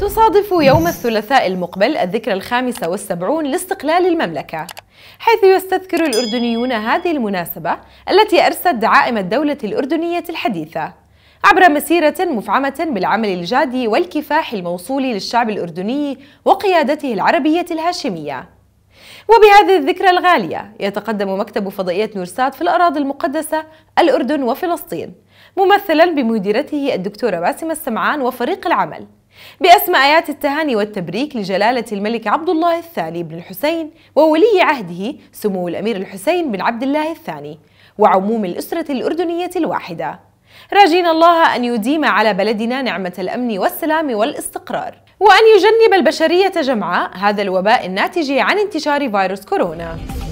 تصادف يوم الثلاثاء المقبل الذكرى الخامسة والسبعون لاستقلال المملكة حيث يستذكر الأردنيون هذه المناسبة التي أرست دعائم الدولة الأردنية الحديثة عبر مسيرة مفعمة بالعمل الجادي والكفاح الموصول للشعب الأردني وقيادته العربية الهاشمية وبهذه الذكرى الغالية يتقدم مكتب فضائية نورسات في الأراضي المقدسة الأردن وفلسطين ممثلا بمديرته الدكتورة باسمة السمعان وفريق العمل باسم آيات التهاني والتبريك لجلالة الملك عبد الله الثاني بن الحسين وولي عهده سمو الأمير الحسين بن عبد الله الثاني وعموم الأسرة الأردنية الواحدة راجين الله أن يديم على بلدنا نعمة الأمن والسلام والاستقرار وأن يجنب البشرية جمعاء هذا الوباء الناتج عن انتشار فيروس كورونا